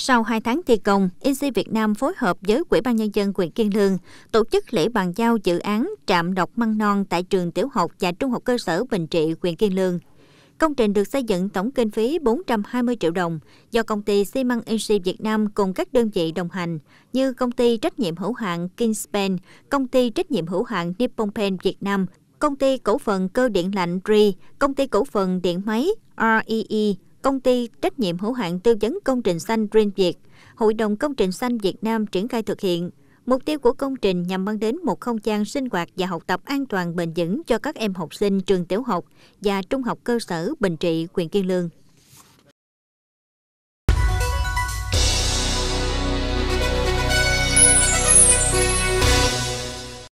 Sau 2 tháng thi công, EC Việt Nam phối hợp với Quỹ ban Nhân dân huyện Kiên Lương tổ chức lễ bàn giao dự án trạm đọc măng non tại trường tiểu học và trung học cơ sở Bình Trị, huyện Kiên Lương. Công trình được xây dựng tổng kinh phí 420 triệu đồng do công ty xi măng NC Việt Nam cùng các đơn vị đồng hành như công ty trách nhiệm hữu hạn Kingspan, công ty trách nhiệm hữu hạn Nippon Paint Việt Nam, công ty cổ phần cơ điện lạnh RI, công ty cổ phần điện máy REE, e, công ty trách nhiệm hữu hạn tư vấn công trình xanh Green Việt, Hội đồng Công trình xanh Việt Nam triển khai thực hiện. Mục tiêu của công trình nhằm mang đến một không gian sinh hoạt và học tập an toàn bền vững cho các em học sinh trường tiểu học và trung học cơ sở Bình Trị, huyện Kiên Lương.